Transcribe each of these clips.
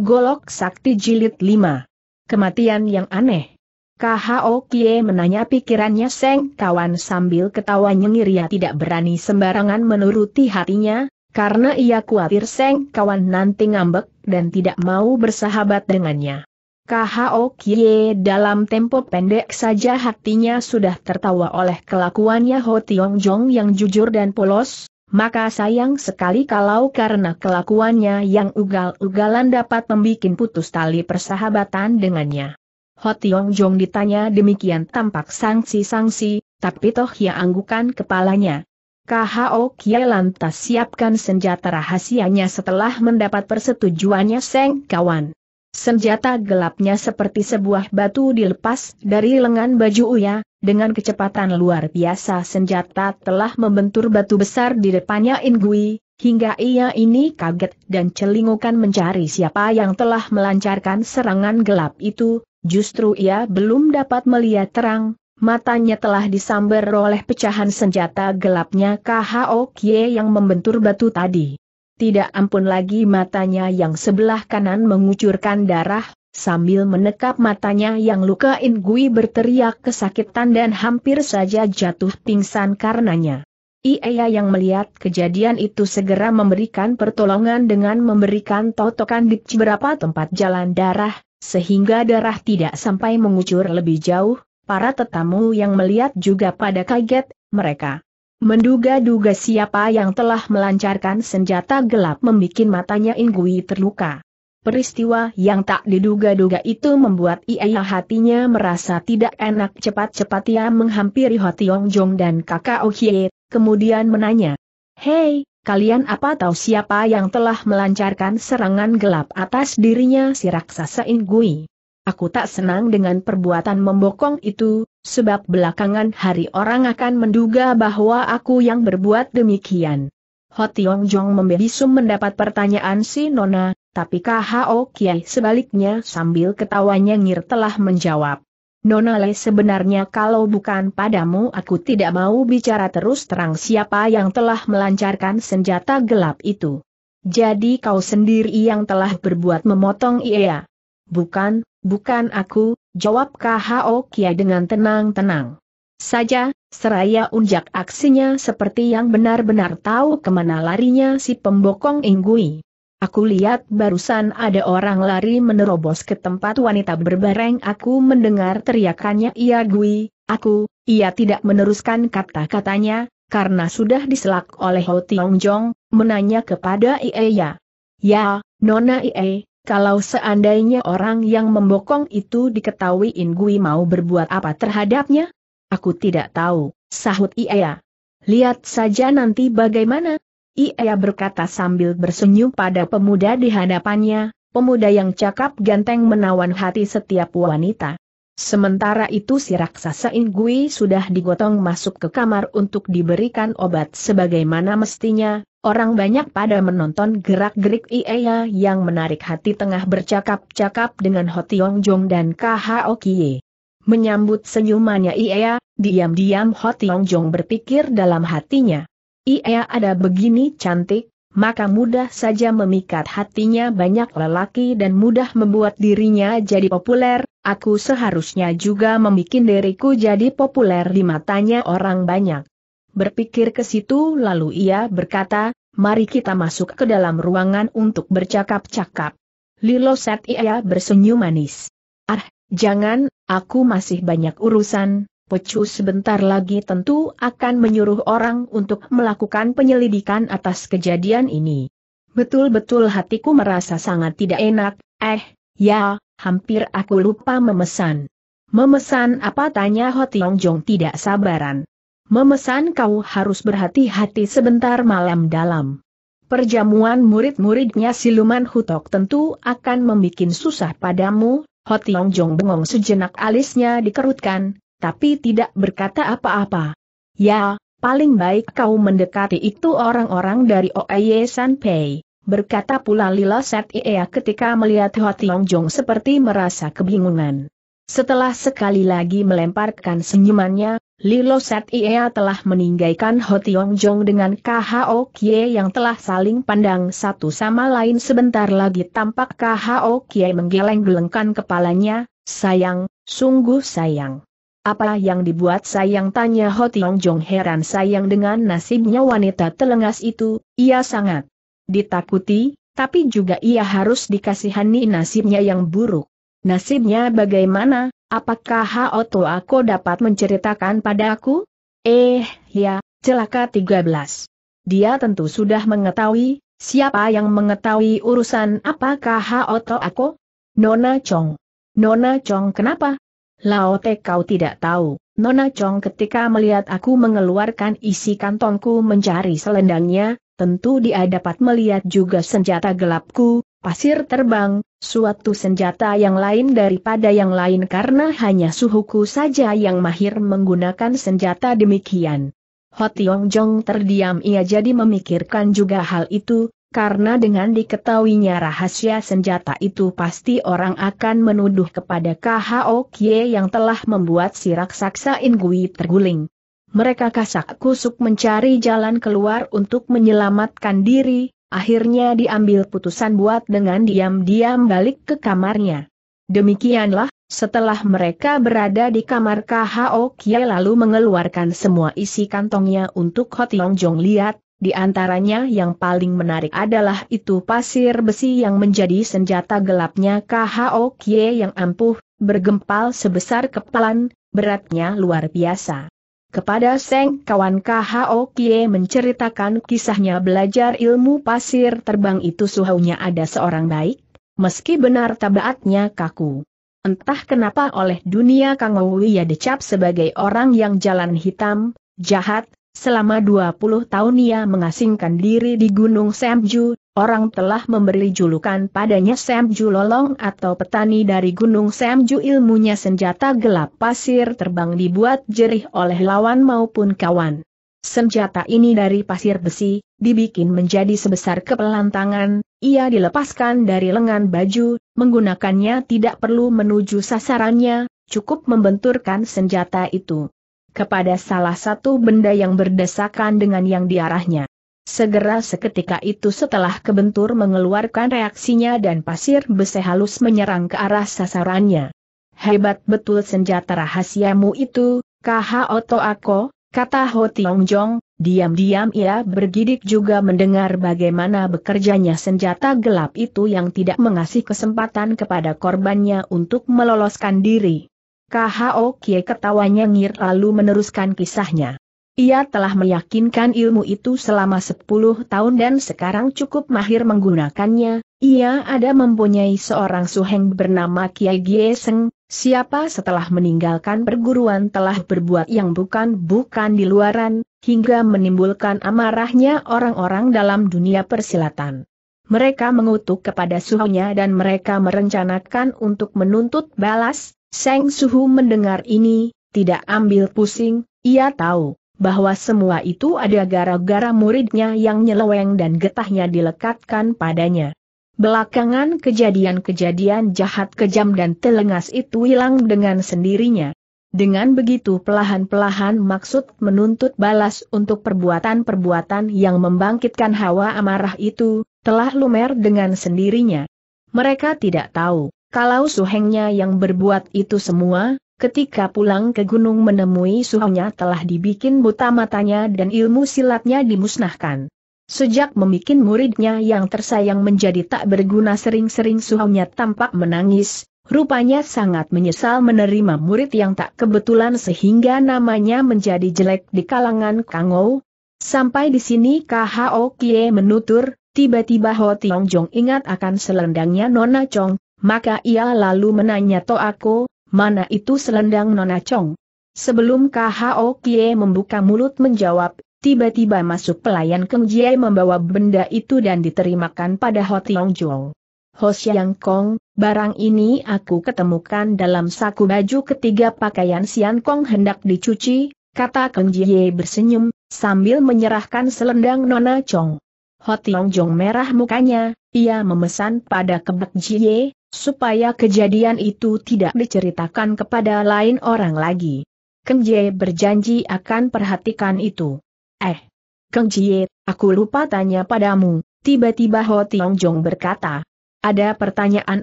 Golok Sakti Jilid 5. Kematian yang aneh. KHO Kie menanya pikirannya Seng kawan sambil ketawa nyengir ia tidak berani sembarangan menuruti hatinya, karena ia khawatir Seng kawan nanti ngambek dan tidak mau bersahabat dengannya. KHO Kie dalam tempo pendek saja hatinya sudah tertawa oleh kelakuannya Ho Tiong Jong yang jujur dan polos, maka sayang sekali kalau karena kelakuannya yang ugal-ugalan dapat membuat putus tali persahabatan dengannya. Ho Tiong Jong ditanya demikian tampak sangsi-sangsi, tapi Toh ia anggukan kepalanya. KHO Kie lantas siapkan senjata rahasianya setelah mendapat persetujuannya Seng Kawan. Senjata gelapnya seperti sebuah batu dilepas dari lengan baju Uya, dengan kecepatan luar biasa senjata telah membentur batu besar di depannya Ingui, hingga ia ini kaget dan celingukan mencari siapa yang telah melancarkan serangan gelap itu, justru ia belum dapat melihat terang, matanya telah disamber oleh pecahan senjata gelapnya KHO yang membentur batu tadi. Tidak ampun lagi matanya yang sebelah kanan mengucurkan darah, sambil menekap matanya yang luka Ingui berteriak kesakitan dan hampir saja jatuh pingsan karenanya. Ia yang melihat kejadian itu segera memberikan pertolongan dengan memberikan totokan di beberapa tempat jalan darah, sehingga darah tidak sampai mengucur lebih jauh, para tetamu yang melihat juga pada kaget, mereka Menduga-duga siapa yang telah melancarkan senjata gelap membuat matanya Ingui terluka. Peristiwa yang tak diduga-duga itu membuat Ia hatinya merasa tidak enak cepat-cepat ia menghampiri Hotiong Jong dan kakak Ohye, kemudian menanya. Hei, kalian apa tahu siapa yang telah melancarkan serangan gelap atas dirinya si raksasa Ingui? Aku tak senang dengan perbuatan membokong itu, sebab belakangan hari orang akan menduga bahwa aku yang berbuat demikian. Ho Tiong Jong membisu mendapat pertanyaan si Nona, tapi KHO Kiai sebaliknya sambil ketawanya ngir telah menjawab. Nona Le sebenarnya kalau bukan padamu aku tidak mau bicara terus terang siapa yang telah melancarkan senjata gelap itu. Jadi kau sendiri yang telah berbuat memotong Iya. Bukan, Bukan aku, jawab KHO Kia dengan tenang-tenang. Saja, seraya unjak aksinya seperti yang benar-benar tahu kemana larinya si pembokong Inggui. Aku lihat barusan ada orang lari menerobos ke tempat wanita berbareng aku mendengar teriakannya Ia Gui, aku, ia tidak meneruskan kata-katanya, karena sudah diselak oleh Ho Tiong Jong, menanya kepada Ie Ya. Ya, Nona Ie, kalau seandainya orang yang membokong itu diketahui Ingui mau berbuat apa terhadapnya? Aku tidak tahu, sahut Ia. Lihat saja nanti bagaimana. Ia berkata sambil bersenyum pada pemuda di hadapannya, pemuda yang cakap ganteng menawan hati setiap wanita. Sementara itu si raksasa Ingui sudah digotong masuk ke kamar untuk diberikan obat sebagaimana mestinya, Orang banyak pada menonton gerak-gerik Ieya yang menarik hati tengah bercakap-cakap dengan Ho Tiong Jong dan KHO Kie. Menyambut senyumannya Ieya, diam-diam Ho Tiong Jong berpikir dalam hatinya. Ieya ada begini cantik, maka mudah saja memikat hatinya banyak lelaki dan mudah membuat dirinya jadi populer, aku seharusnya juga membuat diriku jadi populer di matanya orang banyak. Berpikir ke situ lalu ia berkata, mari kita masuk ke dalam ruangan untuk bercakap-cakap. Lilo Set ia bersenyum manis. Ah, jangan, aku masih banyak urusan, Pecu sebentar lagi tentu akan menyuruh orang untuk melakukan penyelidikan atas kejadian ini. Betul-betul hatiku merasa sangat tidak enak, eh, ya, hampir aku lupa memesan. Memesan apa tanya Ho Tiong Jong tidak sabaran memesan kau harus berhati-hati sebentar malam dalam. Perjamuan murid-muridnya siluman hutok tentu akan membuat susah padamu, Hotiong Jong bengong sejenak alisnya dikerutkan, tapi tidak berkata apa-apa. Ya, paling baik kau mendekati itu orang-orang dari Oeye Sanpei. Berkata pula Lila Set Iea ketika melihat Hotiong Jong seperti merasa kebingungan. Setelah sekali lagi melemparkan senyumannya, Lilo Set Iea telah meninggalkan Ho Tiong Jong dengan KHO Kie yang telah saling pandang satu sama lain sebentar lagi tampak KHO Kie menggeleng-gelengkan kepalanya, sayang, sungguh sayang. Apa yang dibuat sayang tanya Ho Tiong Jong heran sayang dengan nasibnya wanita telengas itu, ia sangat ditakuti, tapi juga ia harus dikasihani nasibnya yang buruk. Nasibnya bagaimana, Apakah Haoto Aku dapat menceritakan padaku? Eh, ya, celaka 13. Dia tentu sudah mengetahui, siapa yang mengetahui urusan apakah Haoto Aku? Nona Chong. Nona Chong kenapa? Laote kau tidak tahu, Nona Chong ketika melihat aku mengeluarkan isi kantongku mencari selendangnya, tentu dia dapat melihat juga senjata gelapku, pasir terbang, suatu senjata yang lain daripada yang lain karena hanya suhuku saja yang mahir menggunakan senjata demikian. Hotiong Jong terdiam ia jadi memikirkan juga hal itu, karena dengan diketahuinya rahasia senjata itu pasti orang akan menuduh kepada KHO Kie yang telah membuat si raksasa Ingui terguling. Mereka kasak kusuk mencari jalan keluar untuk menyelamatkan diri, Akhirnya diambil putusan buat dengan diam-diam balik ke kamarnya. Demikianlah, setelah mereka berada di kamar KHO Kie lalu mengeluarkan semua isi kantongnya untuk Hotiong Jong lihat, di antaranya yang paling menarik adalah itu pasir besi yang menjadi senjata gelapnya KHO Kie yang ampuh, bergempal sebesar kepalan, beratnya luar biasa. Kepada Seng kawan KHO Kie menceritakan kisahnya belajar ilmu pasir terbang itu suhunya ada seorang baik, meski benar tabaatnya kaku. Entah kenapa oleh dunia Kang ia dicap sebagai orang yang jalan hitam, jahat, Selama 20 tahun ia mengasingkan diri di Gunung Semju, orang telah memberi julukan padanya Semju Lolong atau petani dari Gunung Semju ilmunya senjata gelap pasir terbang dibuat jerih oleh lawan maupun kawan. Senjata ini dari pasir besi, dibikin menjadi sebesar kepelantangan, ia dilepaskan dari lengan baju, menggunakannya tidak perlu menuju sasarannya, cukup membenturkan senjata itu kepada salah satu benda yang berdesakan dengan yang diarahnya. Segera seketika itu setelah kebentur mengeluarkan reaksinya dan pasir besi halus menyerang ke arah sasarannya. Hebat betul senjata rahasiamu itu, KH Oto Ako, kata Ho Tiong Jong, diam-diam ia bergidik juga mendengar bagaimana bekerjanya senjata gelap itu yang tidak mengasih kesempatan kepada korbannya untuk meloloskan diri. KHO oh Kie ketawanya ngir lalu meneruskan kisahnya. Ia telah meyakinkan ilmu itu selama 10 tahun dan sekarang cukup mahir menggunakannya. Ia ada mempunyai seorang suheng bernama Kiai Gieseng, siapa setelah meninggalkan perguruan telah berbuat yang bukan-bukan di luaran, hingga menimbulkan amarahnya orang-orang dalam dunia persilatan. Mereka mengutuk kepada suhunya dan mereka merencanakan untuk menuntut balas, Seng Suhu mendengar ini, tidak ambil pusing, ia tahu bahwa semua itu ada gara-gara muridnya yang nyeleweng dan getahnya dilekatkan padanya. Belakangan kejadian-kejadian jahat kejam dan telengas itu hilang dengan sendirinya. Dengan begitu pelahan-pelahan maksud menuntut balas untuk perbuatan-perbuatan yang membangkitkan hawa amarah itu, telah lumer dengan sendirinya. Mereka tidak tahu kalau suhengnya yang berbuat itu semua, ketika pulang ke gunung menemui suhunya telah dibikin buta matanya dan ilmu silatnya dimusnahkan. Sejak membuat muridnya yang tersayang menjadi tak berguna sering-sering suhunya tampak menangis, rupanya sangat menyesal menerima murid yang tak kebetulan sehingga namanya menjadi jelek di kalangan Kangou. Sampai di sini KHO Kie menutur, tiba-tiba Ho Tiong Jong ingat akan selendangnya Nona Chong, maka ia lalu menanya aku mana itu selendang Nona Chong? Sebelum KHO Kie membuka mulut menjawab, tiba-tiba masuk pelayan Keng Jie membawa benda itu dan diterimakan pada Ho Tiong Jong. Ho Siang Kong, barang ini aku ketemukan dalam saku baju ketiga pakaian Sian Kong hendak dicuci, kata Keng Jie bersenyum, sambil menyerahkan selendang Nona Chong. Ho Tiong Jong merah mukanya, ia memesan pada Kebek Jie, supaya kejadian itu tidak diceritakan kepada lain orang lagi. Keng Jie berjanji akan perhatikan itu. Eh, Keng Jie, aku lupa tanya padamu, tiba-tiba Ho Tiong Jong berkata. Ada pertanyaan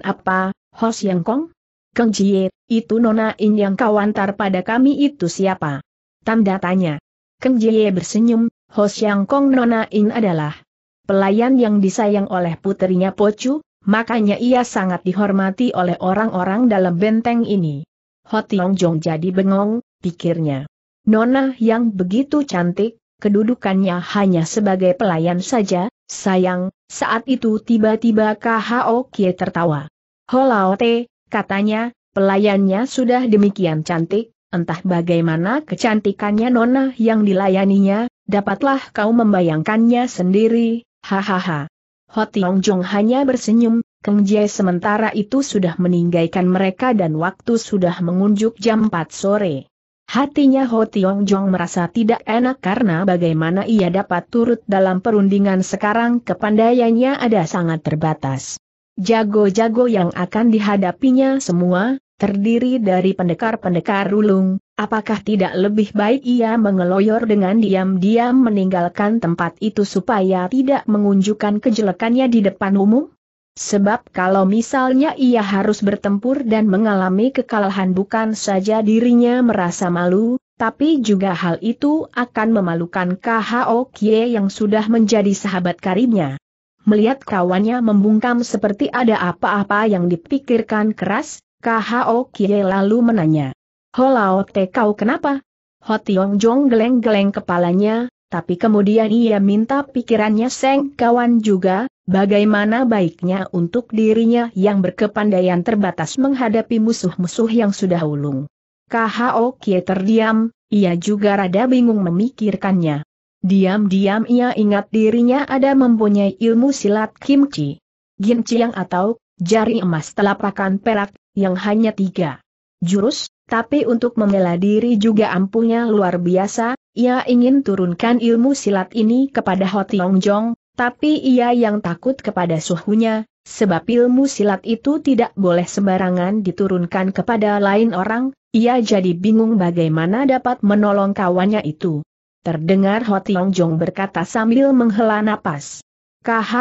apa, Ho Siang Kong? Keng Jie, itu Nona In yang kau antar pada kami itu siapa? Tanda tanya. Keng Jie bersenyum, Ho Siang Kong Nona In adalah pelayan yang disayang oleh putrinya Pocu, makanya ia sangat dihormati oleh orang-orang dalam benteng ini. Hotiong Jong jadi bengong, pikirnya. Nona yang begitu cantik, kedudukannya hanya sebagai pelayan saja, sayang, saat itu tiba-tiba KHO Kie tertawa. Holaote, katanya, pelayannya sudah demikian cantik, entah bagaimana kecantikannya Nona yang dilayaninya, dapatlah kau membayangkannya sendiri, Hahaha. Ho Tiong Jong hanya bersenyum, Keng Jie sementara itu sudah meninggalkan mereka dan waktu sudah mengunjuk jam 4 sore. Hatinya Ho Tiong Jong merasa tidak enak karena bagaimana ia dapat turut dalam perundingan sekarang kepandaiannya ada sangat terbatas. Jago-jago yang akan dihadapinya semua, terdiri dari pendekar-pendekar rulung. Apakah tidak lebih baik ia mengeloyor dengan diam-diam meninggalkan tempat itu supaya tidak mengunjukkan kejelekannya di depan umum? Sebab kalau misalnya ia harus bertempur dan mengalami kekalahan bukan saja dirinya merasa malu, tapi juga hal itu akan memalukan KHO Kie yang sudah menjadi sahabat karibnya. Melihat kawannya membungkam seperti ada apa-apa yang dipikirkan keras, KHO Kie lalu menanya. Holao Te kau kenapa? Ho Tiong Jong geleng-geleng kepalanya, tapi kemudian ia minta pikirannya Seng kawan juga, bagaimana baiknya untuk dirinya yang berkepandaian terbatas menghadapi musuh-musuh yang sudah ulung. KHO Kie terdiam, ia juga rada bingung memikirkannya. Diam-diam ia ingat dirinya ada mempunyai ilmu silat kimchi. Chiang atau jari emas telapakan perak, yang hanya tiga. Jurus, tapi untuk membela diri juga ampuhnya luar biasa, ia ingin turunkan ilmu silat ini kepada Ho Tiong Jong, tapi ia yang takut kepada suhunya, sebab ilmu silat itu tidak boleh sembarangan diturunkan kepada lain orang, ia jadi bingung bagaimana dapat menolong kawannya itu. Terdengar Ho Tiong Jong berkata sambil menghela napas.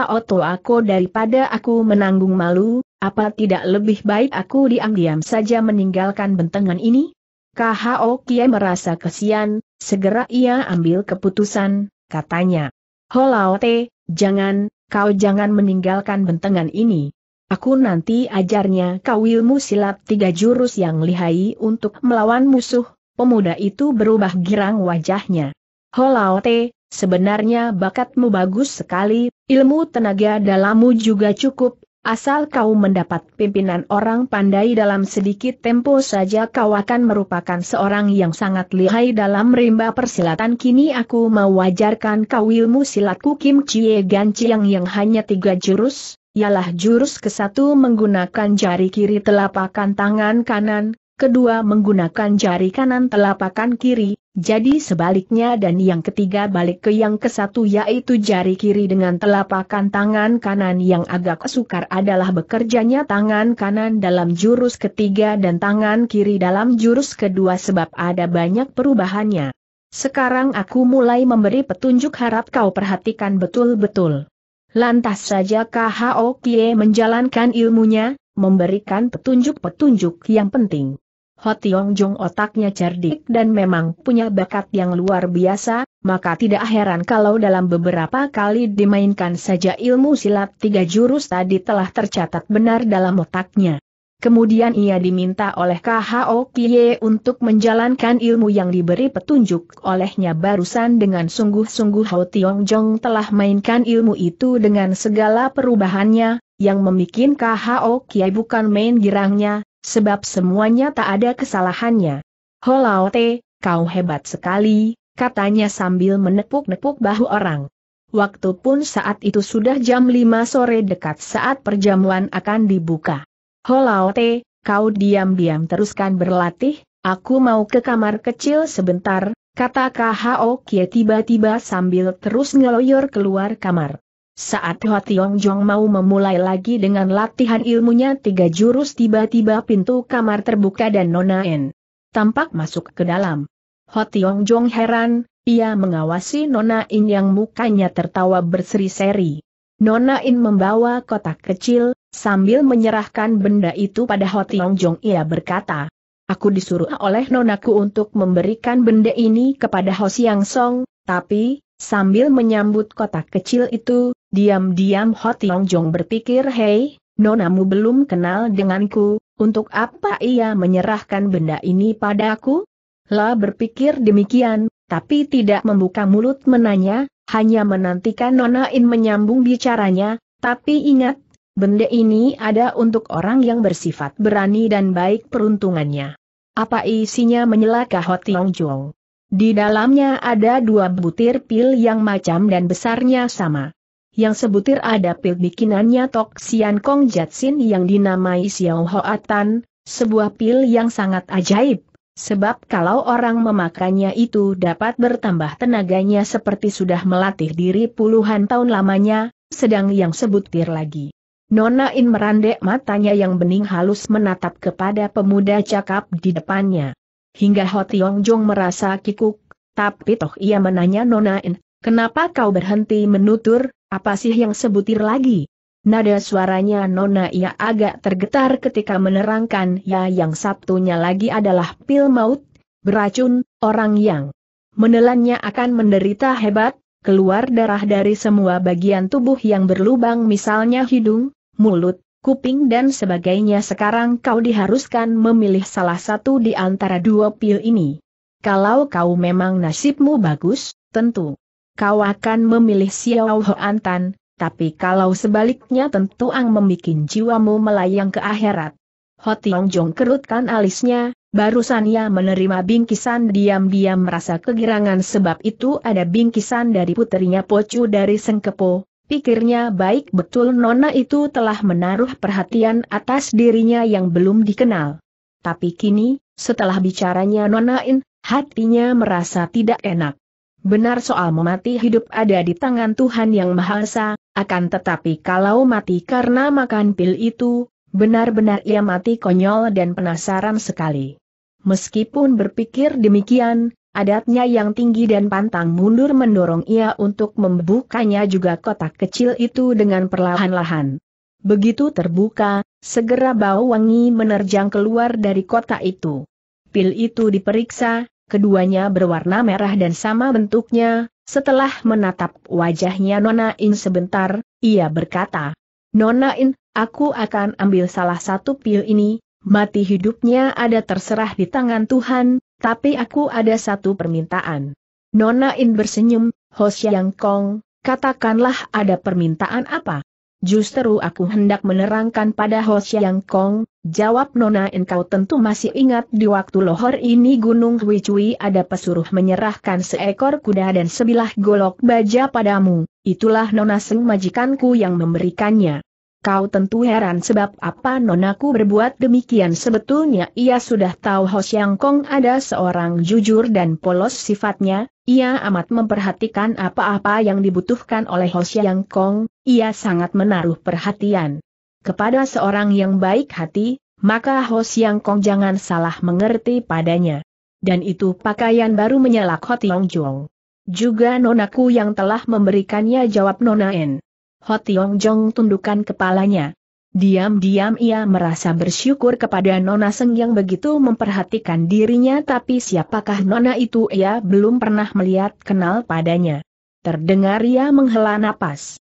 Oto aku daripada aku menanggung malu, apa tidak lebih baik aku diam-diam saja meninggalkan bentengan ini? KHO Kie merasa kesian, segera ia ambil keputusan, katanya. Holaote, jangan, kau jangan meninggalkan bentengan ini. Aku nanti ajarnya kau ilmu silat tiga jurus yang lihai untuk melawan musuh, pemuda itu berubah girang wajahnya. Holaote, sebenarnya bakatmu bagus sekali, ilmu tenaga dalammu juga cukup, Asal kau mendapat pimpinan orang pandai dalam sedikit tempo saja kau akan merupakan seorang yang sangat lihai dalam rimba persilatan kini aku mewajarkan kau ilmu silatku Kim Chie Gan Chiang yang hanya tiga jurus, ialah jurus ke satu menggunakan jari kiri telapakan tangan kanan, kedua menggunakan jari kanan telapakan kiri, jadi sebaliknya dan yang ketiga balik ke yang kesatu yaitu jari kiri dengan telapakan tangan kanan yang agak sukar adalah bekerjanya tangan kanan dalam jurus ketiga dan tangan kiri dalam jurus kedua sebab ada banyak perubahannya. Sekarang aku mulai memberi petunjuk harap kau perhatikan betul-betul. Lantas saja KHO Kie menjalankan ilmunya, memberikan petunjuk-petunjuk yang penting. Ho Tiong Jong otaknya cerdik dan memang punya bakat yang luar biasa, maka tidak heran kalau dalam beberapa kali dimainkan saja ilmu silat tiga jurus tadi telah tercatat benar dalam otaknya. Kemudian ia diminta oleh KHO Kie untuk menjalankan ilmu yang diberi petunjuk olehnya barusan dengan sungguh-sungguh Ho Tiong Jong telah mainkan ilmu itu dengan segala perubahannya, yang membuat KHO Kie bukan main girangnya, sebab semuanya tak ada kesalahannya. Holaote, kau hebat sekali, katanya sambil menepuk-nepuk bahu orang. Waktu pun saat itu sudah jam 5 sore dekat saat perjamuan akan dibuka. Holaote, kau diam-diam teruskan berlatih, aku mau ke kamar kecil sebentar, kata KHO Kie tiba-tiba sambil terus ngeloyor keluar kamar. Saat Ho Tiong Jong mau memulai lagi dengan latihan ilmunya tiga jurus tiba-tiba pintu kamar terbuka dan Nona En tampak masuk ke dalam. Ho Tiong Jong heran, ia mengawasi Nona In yang mukanya tertawa berseri-seri. Nona In membawa kotak kecil, sambil menyerahkan benda itu pada Ho Tiong Jong ia berkata, Aku disuruh oleh nonaku untuk memberikan benda ini kepada Ho Song, tapi, sambil menyambut kotak kecil itu, Diam-diam Ho Tiong Jong berpikir hei, nonamu belum kenal denganku, untuk apa ia menyerahkan benda ini padaku? La berpikir demikian, tapi tidak membuka mulut menanya, hanya menantikan Nona In menyambung bicaranya, tapi ingat, benda ini ada untuk orang yang bersifat berani dan baik peruntungannya. Apa isinya menyelaka Ho Tiong Jong? Di dalamnya ada dua butir pil yang macam dan besarnya sama yang sebutir ada pil bikinannya Tok Sian Kong Jatsin yang dinamai Xiao Hoatan, sebuah pil yang sangat ajaib. Sebab kalau orang memakannya itu dapat bertambah tenaganya seperti sudah melatih diri puluhan tahun lamanya, sedang yang sebutir lagi. Nona In merandek matanya yang bening halus menatap kepada pemuda cakap di depannya. Hingga Ho Tiong Jong merasa kikuk, tapi toh ia menanya Nona In, kenapa kau berhenti menutur, apa sih yang sebutir lagi? Nada suaranya Nona ia agak tergetar ketika menerangkan ya yang satunya lagi adalah pil maut, beracun, orang yang menelannya akan menderita hebat, keluar darah dari semua bagian tubuh yang berlubang misalnya hidung, mulut, kuping dan sebagainya sekarang kau diharuskan memilih salah satu di antara dua pil ini. Kalau kau memang nasibmu bagus, tentu kau akan memilih Xiao Hoan Tan, tapi kalau sebaliknya tentu ang membuat jiwamu melayang ke akhirat. Ho Tiong Jong kerutkan alisnya, barusan ia menerima bingkisan diam-diam merasa kegirangan sebab itu ada bingkisan dari puterinya Pocu dari Sengkepo, Pikirnya baik betul Nona itu telah menaruh perhatian atas dirinya yang belum dikenal. Tapi kini, setelah bicaranya Nona In, hatinya merasa tidak enak. Benar soal memati hidup ada di tangan Tuhan Yang Maha Esa, akan tetapi kalau mati karena makan pil itu, benar-benar ia mati konyol dan penasaran sekali. Meskipun berpikir demikian, adatnya yang tinggi dan pantang mundur mendorong ia untuk membukanya juga kotak kecil itu dengan perlahan-lahan. Begitu terbuka, segera bau wangi menerjang keluar dari kotak itu. Pil itu diperiksa, keduanya berwarna merah dan sama bentuknya, setelah menatap wajahnya Nona In sebentar, ia berkata, Nona In, aku akan ambil salah satu pil ini, mati hidupnya ada terserah di tangan Tuhan, tapi aku ada satu permintaan. Nona In bersenyum, Hosiang Kong, katakanlah ada permintaan apa? Justru aku hendak menerangkan pada Hosiang Kong, Jawab Nona engkau tentu masih ingat di waktu lohor ini Gunung Cui ada pesuruh menyerahkan seekor kuda dan sebilah golok baja padamu, itulah Nona Seng majikanku yang memberikannya. Kau tentu heran sebab apa nonaku berbuat demikian sebetulnya ia sudah tahu Ho Xiang Kong ada seorang jujur dan polos sifatnya, ia amat memperhatikan apa-apa yang dibutuhkan oleh Ho Xiang Kong, ia sangat menaruh perhatian kepada seorang yang baik hati, maka Ho Siang Kong jangan salah mengerti padanya. Dan itu pakaian baru menyalak Ho Tiong Jong. Juga nonaku yang telah memberikannya jawab Nona En. Ho Tiong Jong tundukkan kepalanya. Diam-diam ia merasa bersyukur kepada Nona Seng yang begitu memperhatikan dirinya tapi siapakah Nona itu ia belum pernah melihat kenal padanya. Terdengar ia menghela napas.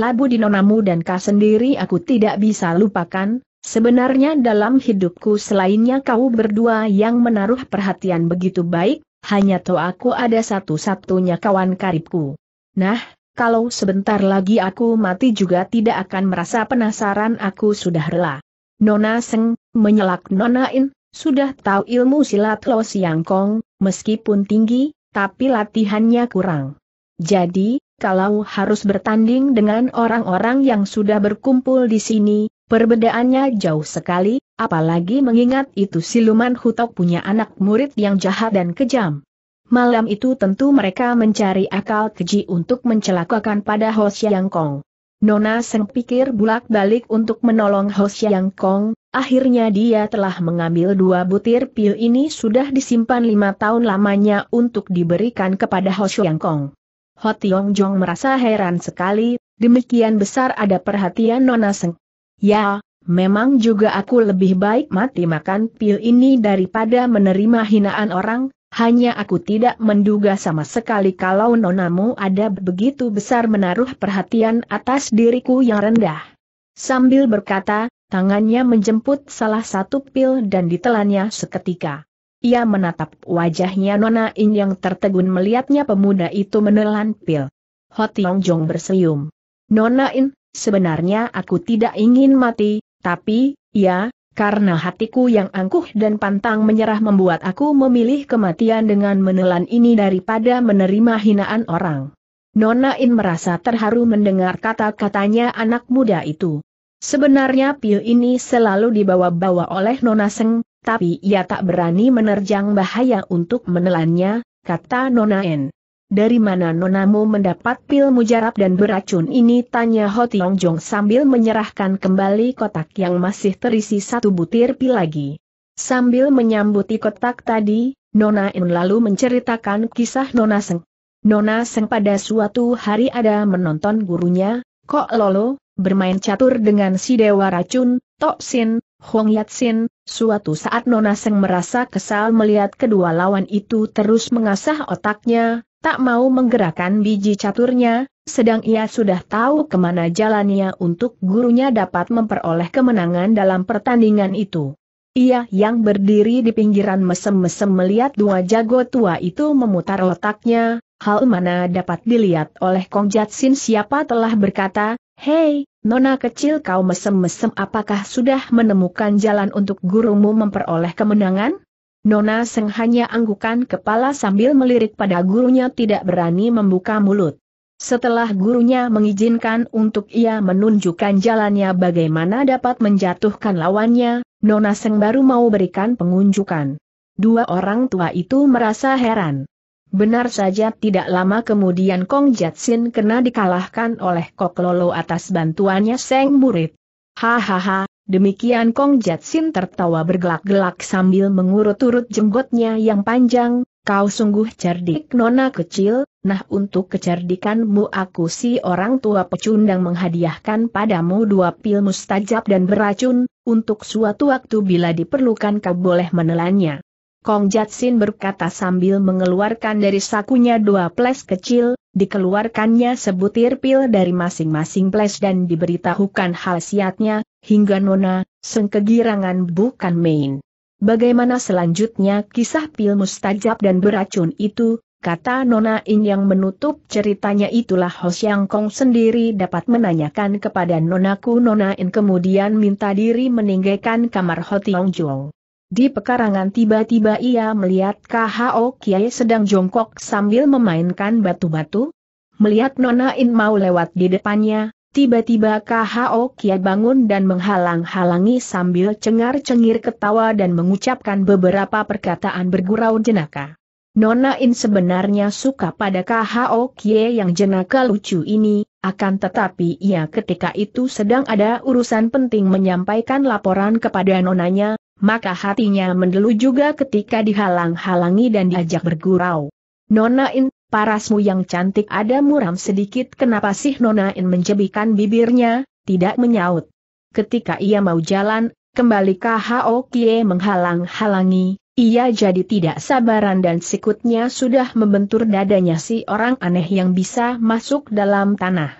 Labu di nonamu dan kau sendiri aku tidak bisa lupakan, sebenarnya dalam hidupku selainnya kau berdua yang menaruh perhatian begitu baik, hanya toh aku ada satu-satunya kawan karibku. Nah, kalau sebentar lagi aku mati juga tidak akan merasa penasaran aku sudah rela. Nona Seng, menyelak Nona In, sudah tahu ilmu silat Lo kong meskipun tinggi, tapi latihannya kurang. Jadi, kalau harus bertanding dengan orang-orang yang sudah berkumpul di sini, perbedaannya jauh sekali, apalagi mengingat itu siluman hutok punya anak murid yang jahat dan kejam. Malam itu tentu mereka mencari akal keji untuk mencelakakan pada Ho Xiang Kong. Nona Seng pikir bulak-balik untuk menolong Ho Xiang Kong, akhirnya dia telah mengambil dua butir pil ini sudah disimpan lima tahun lamanya untuk diberikan kepada Ho Xiang Kong. Ho Tiong Jong merasa heran sekali, demikian besar ada perhatian Nona Seng. Ya, memang juga aku lebih baik mati makan pil ini daripada menerima hinaan orang, hanya aku tidak menduga sama sekali kalau nonamu ada begitu besar menaruh perhatian atas diriku yang rendah. Sambil berkata, tangannya menjemput salah satu pil dan ditelannya seketika. Ia menatap wajahnya Nona In yang tertegun melihatnya pemuda itu menelan pil. Hotiong Jong bersenyum. Nona In, sebenarnya aku tidak ingin mati, tapi, ya, karena hatiku yang angkuh dan pantang menyerah membuat aku memilih kematian dengan menelan ini daripada menerima hinaan orang. Nona In merasa terharu mendengar kata-katanya anak muda itu. Sebenarnya pil ini selalu dibawa-bawa oleh Nona Seng, tapi ia tak berani menerjang bahaya untuk menelannya, kata Nona N. Dari mana nonamu mendapat pil mujarab dan beracun ini? Tanya Ho Tiong Jong sambil menyerahkan kembali kotak yang masih terisi satu butir pil lagi. Sambil menyambuti kotak tadi, Nona In lalu menceritakan kisah Nona Seng. Nona Seng pada suatu hari ada menonton gurunya, Kok Lolo, bermain catur dengan si Dewa Racun, Tok Sin, Huang Yatsin, suatu saat Nona Seng merasa kesal melihat kedua lawan itu terus mengasah otaknya, tak mau menggerakkan biji caturnya, sedang ia sudah tahu kemana jalannya untuk gurunya dapat memperoleh kemenangan dalam pertandingan itu. Ia yang berdiri di pinggiran mesem-mesem melihat dua jago tua itu memutar otaknya, hal mana dapat dilihat oleh Kong Jatsin siapa telah berkata, Hei, Nona kecil kau mesem-mesem apakah sudah menemukan jalan untuk gurumu memperoleh kemenangan? Nona Seng hanya anggukan kepala sambil melirik pada gurunya tidak berani membuka mulut. Setelah gurunya mengizinkan untuk ia menunjukkan jalannya bagaimana dapat menjatuhkan lawannya, Nona Seng baru mau berikan pengunjukan. Dua orang tua itu merasa heran. Benar saja tidak lama kemudian Kong Jatsin kena dikalahkan oleh Kok Lolo atas bantuannya Seng Murid. Hahaha, demikian Kong Jatsin tertawa bergelak-gelak sambil mengurut-urut jenggotnya yang panjang, kau sungguh cerdik nona kecil, nah untuk kecerdikanmu aku si orang tua pecundang menghadiahkan padamu dua pil mustajab dan beracun, untuk suatu waktu bila diperlukan kau boleh menelannya. Kong Jatsin berkata sambil mengeluarkan dari sakunya dua ples kecil, dikeluarkannya sebutir pil dari masing-masing ples dan diberitahukan hal siatnya. hingga Nona, sengkegirangan bukan main. Bagaimana selanjutnya kisah pil mustajab dan beracun itu, kata Nona In yang menutup ceritanya itulah Ho Yang Kong sendiri dapat menanyakan kepada Nona Nonaku Nona In kemudian minta diri meninggalkan kamar Ho Tiong Jong. Di pekarangan tiba-tiba ia melihat KHO Kiai sedang jongkok sambil memainkan batu-batu. Melihat Nona In mau lewat di depannya, tiba-tiba KHO Kiai bangun dan menghalang-halangi sambil cengar-cengir ketawa dan mengucapkan beberapa perkataan bergurau jenaka. Nona In sebenarnya suka pada KHO Kie yang jenaka lucu ini, akan tetapi ia ketika itu sedang ada urusan penting menyampaikan laporan kepada nonanya, maka hatinya mendelu juga ketika dihalang-halangi dan diajak bergurau. Nona In, parasmu yang cantik ada muram sedikit kenapa sih Nona In menjebikan bibirnya, tidak menyaut. Ketika ia mau jalan, kembali K.H.O. Kie menghalang-halangi, ia jadi tidak sabaran dan sikutnya sudah membentur dadanya si orang aneh yang bisa masuk dalam tanah.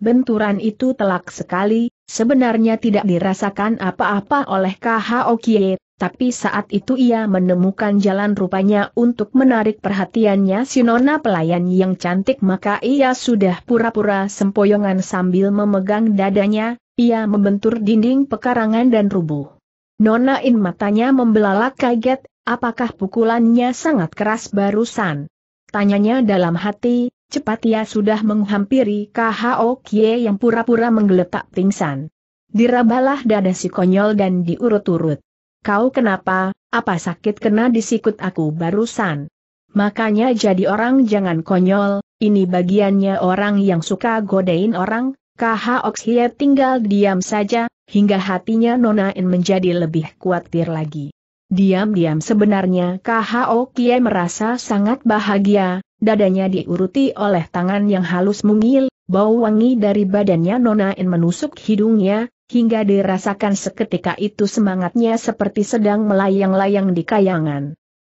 Benturan itu telak sekali, Sebenarnya tidak dirasakan apa-apa oleh KHO Kie, tapi saat itu ia menemukan jalan rupanya untuk menarik perhatiannya si nona pelayan yang cantik maka ia sudah pura-pura sempoyongan sambil memegang dadanya, ia membentur dinding pekarangan dan rubuh. Nona In matanya membelalak kaget, apakah pukulannya sangat keras barusan? Tanyanya dalam hati, Cepat ia sudah menghampiri KHO Kie yang pura-pura menggeletak pingsan. Dirabalah dada si konyol dan diurut-urut. Kau kenapa, apa sakit kena disikut aku barusan? Makanya jadi orang jangan konyol, ini bagiannya orang yang suka godain orang, Kho Oxhie tinggal diam saja, hingga hatinya Nonain menjadi lebih khawatir lagi. Diam-diam sebenarnya Kho Okie merasa sangat bahagia, dadanya diuruti oleh tangan yang halus mungil, bau wangi dari badannya Nona In menusuk hidungnya, hingga dirasakan seketika itu semangatnya seperti sedang melayang-layang di kayangan.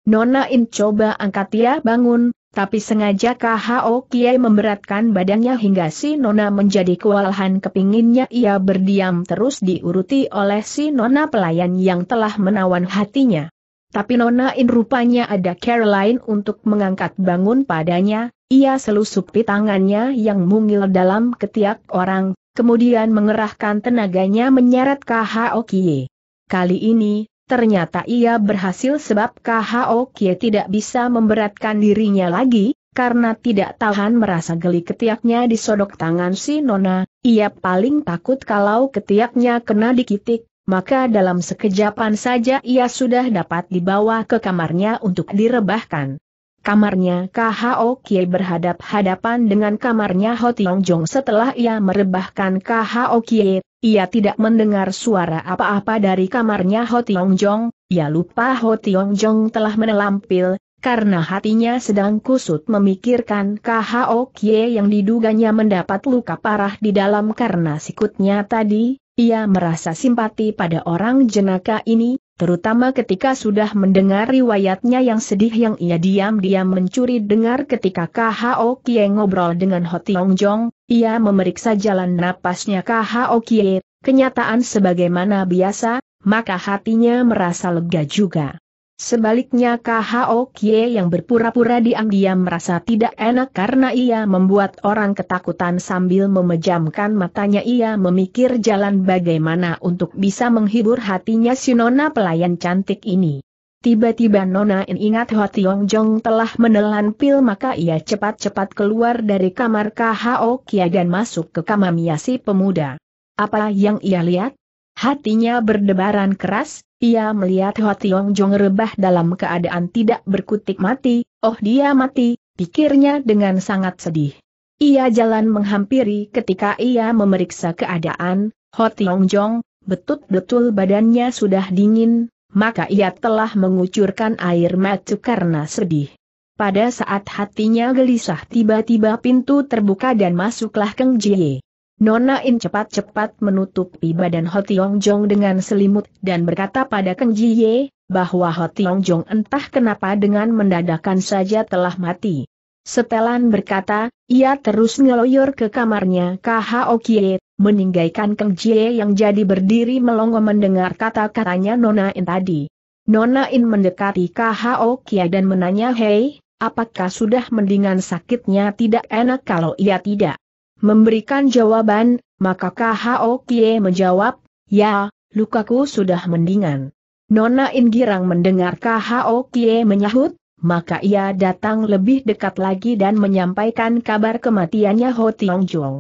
Nona In coba angkat ia ya, bangun, tapi sengaja KHO Kiai memberatkan badannya hingga si Nona menjadi kewalahan kepinginnya ia berdiam terus diuruti oleh si Nona pelayan yang telah menawan hatinya. Tapi Nona In rupanya ada Caroline untuk mengangkat bangun padanya, ia selusupi tangannya yang mungil dalam ketiak orang, kemudian mengerahkan tenaganya menyeret KHO Kie. Kali ini, ternyata ia berhasil sebab KHO Kie tidak bisa memberatkan dirinya lagi, karena tidak tahan merasa geli ketiaknya disodok tangan si Nona, ia paling takut kalau ketiaknya kena dikitik, maka dalam sekejapan saja ia sudah dapat dibawa ke kamarnya untuk direbahkan. Kamarnya KHO Kie berhadap-hadapan dengan kamarnya Ho Tiong Jong setelah ia merebahkan KHO Kie, ia tidak mendengar suara apa-apa dari kamarnya Ho Tiong Jong, ia lupa Ho Tiong Jong telah menelampil, karena hatinya sedang kusut memikirkan KHO Kie yang diduganya mendapat luka parah di dalam karena sikutnya tadi, ia merasa simpati pada orang jenaka ini, terutama ketika sudah mendengar riwayatnya yang sedih yang ia diam-diam mencuri dengar ketika KHO Kie ngobrol dengan Hotiong Jong, ia memeriksa jalan napasnya KHO Kie, kenyataan sebagaimana biasa, maka hatinya merasa lega juga. Sebaliknya KHO Kie yang berpura-pura diam-diam merasa tidak enak karena ia membuat orang ketakutan sambil memejamkan matanya ia memikir jalan bagaimana untuk bisa menghibur hatinya si nona pelayan cantik ini. Tiba-tiba Nona ingat Ho Tiong Jong telah menelan pil maka ia cepat-cepat keluar dari kamar KHO Kie dan masuk ke kamar Miasi pemuda. Apa yang ia lihat? Hatinya berdebaran keras, ia melihat Ho Tiong Jong rebah dalam keadaan tidak berkutik mati, oh dia mati, pikirnya dengan sangat sedih. Ia jalan menghampiri ketika ia memeriksa keadaan, Ho Tiong Jong, betul betul badannya sudah dingin, maka ia telah mengucurkan air mata karena sedih. Pada saat hatinya gelisah tiba-tiba pintu terbuka dan masuklah Keng Jie. Nona In cepat-cepat menutupi badan Ho Tiong Jong dengan selimut dan berkata pada Keng Ji Ye, bahwa Ho Tiong Jong entah kenapa dengan mendadakan saja telah mati. Setelan berkata, ia terus ngeloyor ke kamarnya K.H.O. Kie, meninggalkan Keng Ye yang jadi berdiri melongo mendengar kata-katanya Nona In tadi. Nona In mendekati K.H.O. Kie dan menanya, Hei, apakah sudah mendingan sakitnya tidak enak kalau ia tidak? memberikan jawaban, maka KHO Kie menjawab, ya, lukaku sudah mendingan. Nona Inggirang mendengar KHO Kie menyahut, maka ia datang lebih dekat lagi dan menyampaikan kabar kematiannya Ho Tiong Jong.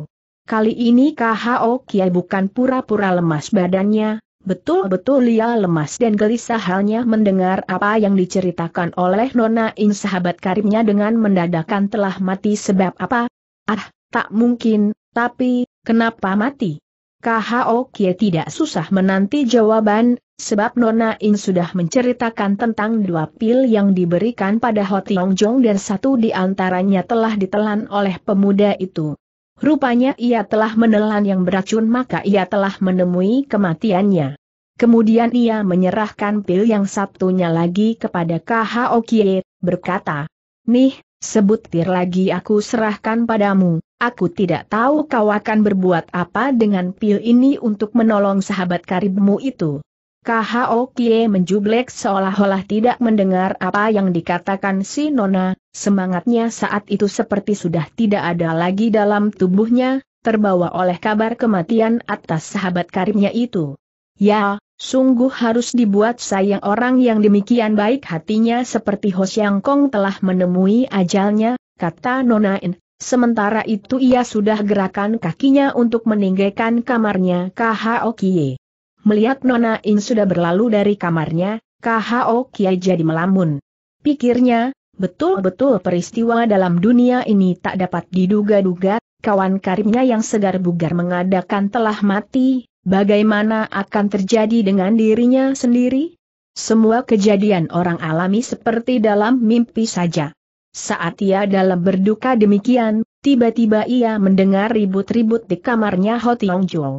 Kali ini KHO Kie bukan pura-pura lemas badannya, Betul-betul ia lemas dan gelisah halnya mendengar apa yang diceritakan oleh Nona In sahabat karibnya dengan mendadakan telah mati sebab apa? Ah, Tak mungkin, tapi, kenapa mati? KHO Kie tidak susah menanti jawaban, sebab Nona In sudah menceritakan tentang dua pil yang diberikan pada Ho Tiong Jong dan satu di antaranya telah ditelan oleh pemuda itu. Rupanya ia telah menelan yang beracun maka ia telah menemui kematiannya. Kemudian ia menyerahkan pil yang satunya lagi kepada KHO Kie, berkata, Nih, sebutir lagi aku serahkan padamu. Aku tidak tahu kau akan berbuat apa dengan pil ini untuk menolong sahabat karibmu itu. KHO Kie menjublek seolah-olah tidak mendengar apa yang dikatakan si Nona, semangatnya saat itu seperti sudah tidak ada lagi dalam tubuhnya, terbawa oleh kabar kematian atas sahabat karibnya itu. Ya, sungguh harus dibuat sayang orang yang demikian baik hatinya seperti Ho Yang Kong telah menemui ajalnya, kata Nona In, Sementara itu ia sudah gerakan kakinya untuk meninggalkan kamarnya KHO Kie. Melihat Nona In sudah berlalu dari kamarnya, KHO Kie jadi melamun. Pikirnya, betul-betul peristiwa dalam dunia ini tak dapat diduga-duga, kawan karimnya yang segar bugar mengadakan telah mati, bagaimana akan terjadi dengan dirinya sendiri? Semua kejadian orang alami seperti dalam mimpi saja. Saat ia dalam berduka demikian, tiba-tiba ia mendengar ribut-ribut di kamarnya Ho Tiong Jong.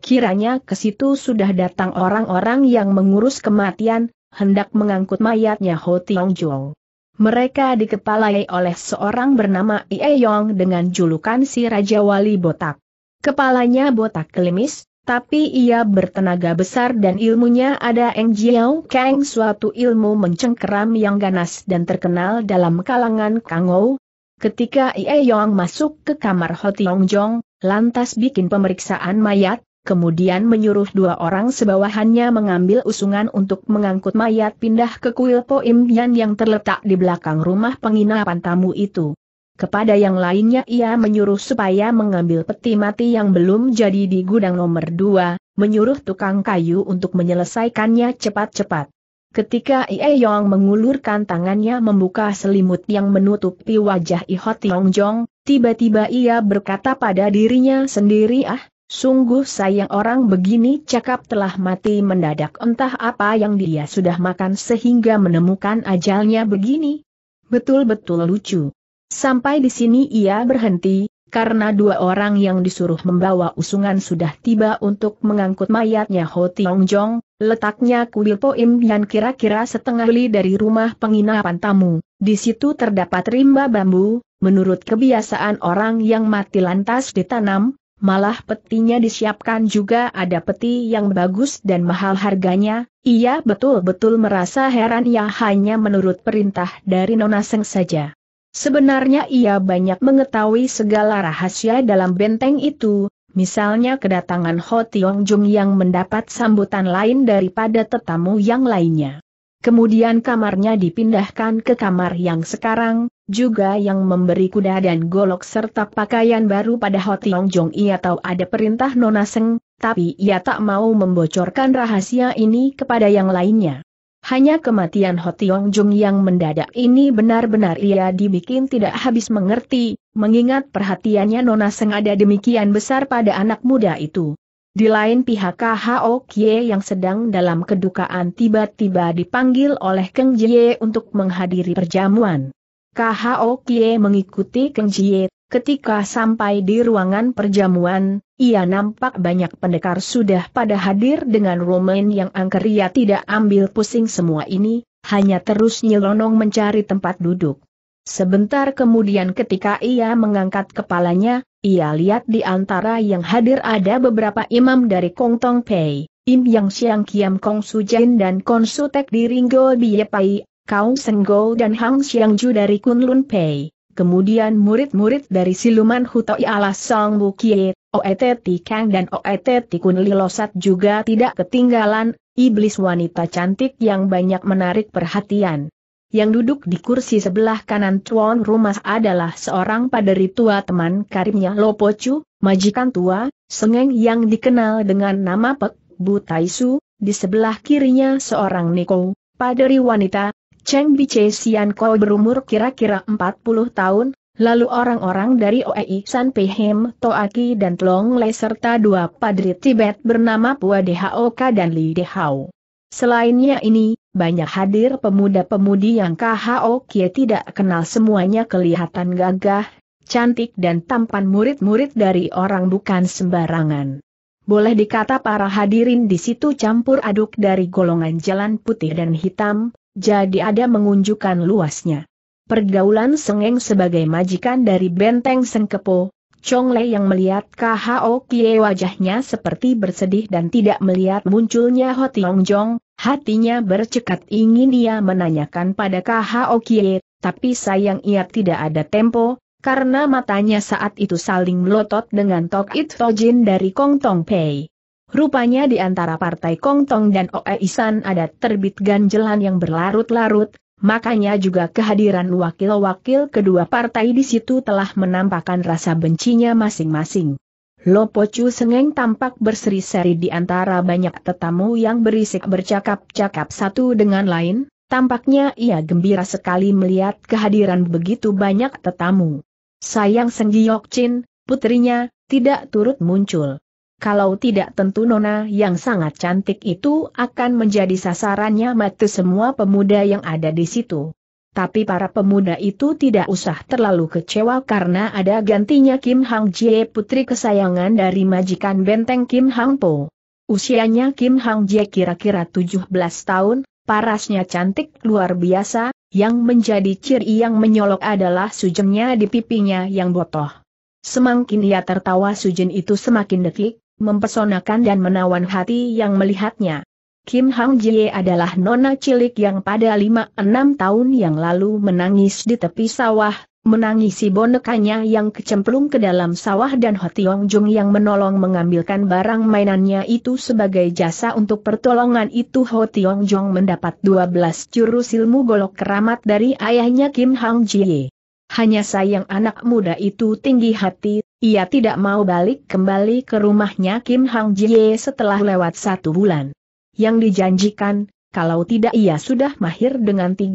Kiranya ke situ sudah datang orang-orang yang mengurus kematian, hendak mengangkut mayatnya Ho Tiong Jong. Mereka dikepalai oleh seorang bernama Ie Yong dengan julukan si Raja Wali Botak. Kepalanya botak kelimis, tapi ia bertenaga besar dan ilmunya ada Eng Jiao Kang suatu ilmu mencengkeram yang ganas dan terkenal dalam kalangan Kangou. Ketika Ie Yong masuk ke kamar Hotiong Jong, lantas bikin pemeriksaan mayat, kemudian menyuruh dua orang sebawahannya mengambil usungan untuk mengangkut mayat pindah ke kuil Poim Yan yang terletak di belakang rumah penginapan tamu itu. Kepada yang lainnya ia menyuruh supaya mengambil peti mati yang belum jadi di gudang nomor dua, menyuruh tukang kayu untuk menyelesaikannya cepat-cepat. Ketika Ie Yong mengulurkan tangannya membuka selimut yang menutupi wajah Iho Tiong Jong, tiba-tiba ia berkata pada dirinya sendiri ah, sungguh sayang orang begini cakap telah mati mendadak entah apa yang dia sudah makan sehingga menemukan ajalnya begini. Betul-betul lucu. Sampai di sini ia berhenti, karena dua orang yang disuruh membawa usungan sudah tiba untuk mengangkut mayatnya Ho Tiong Jong, letaknya kuil Poim yang kira-kira setengah li dari rumah penginapan tamu. Di situ terdapat rimba bambu, menurut kebiasaan orang yang mati lantas ditanam, malah petinya disiapkan juga ada peti yang bagus dan mahal harganya, ia betul-betul merasa heran ya hanya menurut perintah dari Nona Seng saja. Sebenarnya ia banyak mengetahui segala rahasia dalam benteng itu, misalnya kedatangan Ho Tiong Jung yang mendapat sambutan lain daripada tetamu yang lainnya. Kemudian kamarnya dipindahkan ke kamar yang sekarang, juga yang memberi kuda dan golok serta pakaian baru pada Ho Tiong Jung. ia tahu ada perintah Nona tapi ia tak mau membocorkan rahasia ini kepada yang lainnya. Hanya kematian Hotiong Jung yang mendadak ini benar-benar ia dibikin tidak habis mengerti, mengingat perhatiannya Nona ada demikian besar pada anak muda itu. Di lain pihak KHO Kie yang sedang dalam kedukaan tiba-tiba dipanggil oleh Keng Jie untuk menghadiri perjamuan. KHO Kie mengikuti Keng Jie Ketika sampai di ruangan perjamuan, ia nampak banyak pendekar sudah pada hadir dengan Roman yang angker ia tidak ambil pusing semua ini, hanya terus nyelonong mencari tempat duduk. Sebentar kemudian ketika ia mengangkat kepalanya, ia lihat di antara yang hadir ada beberapa imam dari Kong Tong Pei, Im Yang Siang Kiam Kong Su Jin dan Su Sutek di Ringgo Biye Pai, Kaung Senggo dan Hang Siang Ju dari Kunlun Pei. Kemudian murid-murid dari siluman Hutoi alas Song Bukie, Oet Kang dan Oet Kun Lilosat juga tidak ketinggalan, iblis wanita cantik yang banyak menarik perhatian. Yang duduk di kursi sebelah kanan tuan rumah adalah seorang paderi tua teman Lopo Lopocu, majikan tua, sengeng yang dikenal dengan nama Pek Butaisu. di sebelah kirinya seorang Niko, paderi wanita, Cheng Bice Sian Koi berumur kira-kira 40 tahun, lalu orang-orang dari Oei San Pehem, Toaki dan Tlong Le serta dua padri Tibet bernama Pua Dhok dan Li Dhao. Selainnya ini, banyak hadir pemuda-pemudi yang KHO Kie tidak kenal semuanya kelihatan gagah, cantik dan tampan murid-murid dari orang bukan sembarangan. Boleh dikata para hadirin di situ campur aduk dari golongan jalan putih dan hitam, jadi ada mengunjukkan luasnya. Pergaulan Sengeng sebagai majikan dari benteng Sengkepo, Chong Lei yang melihat KHO Kie wajahnya seperti bersedih dan tidak melihat munculnya Ho Tiong Jong, hatinya bercekat ingin ia menanyakan pada KHO Kie, tapi sayang ia tidak ada tempo, karena matanya saat itu saling melotot dengan Tok It Tojin dari Kong Tong Pei. Rupanya di antara partai Kongtong dan Oe Isan ada terbit ganjelan yang berlarut-larut, makanya juga kehadiran wakil-wakil kedua partai di situ telah menampakkan rasa bencinya masing-masing. Lopocu Sengeng tampak berseri-seri di antara banyak tetamu yang berisik bercakap-cakap satu dengan lain, tampaknya ia gembira sekali melihat kehadiran begitu banyak tetamu. Sayang Senggiok Chin, putrinya, tidak turut muncul kalau tidak tentu nona yang sangat cantik itu akan menjadi sasarannya mati semua pemuda yang ada di situ. Tapi para pemuda itu tidak usah terlalu kecewa karena ada gantinya Kim Hang Jie putri kesayangan dari majikan benteng Kim Hang Po. Usianya Kim Hang Jie kira-kira 17 tahun, parasnya cantik luar biasa, yang menjadi ciri yang menyolok adalah sujemnya di pipinya yang botoh. Semakin ia tertawa sujen itu semakin dekik, mempesonakan dan menawan hati yang melihatnya. Kim Hang Jie adalah nona cilik yang pada 5-6 tahun yang lalu menangis di tepi sawah, menangisi bonekanya yang kecemplung ke dalam sawah dan Hotiong Jung yang menolong mengambilkan barang mainannya itu sebagai jasa untuk pertolongan itu Hotiong Jung mendapat 12 jurus ilmu golok keramat dari ayahnya Kim Hang Jie. Hanya sayang anak muda itu tinggi hati, ia tidak mau balik kembali ke rumahnya Kim Hang Jie setelah lewat satu bulan. Yang dijanjikan, kalau tidak ia sudah mahir dengan 13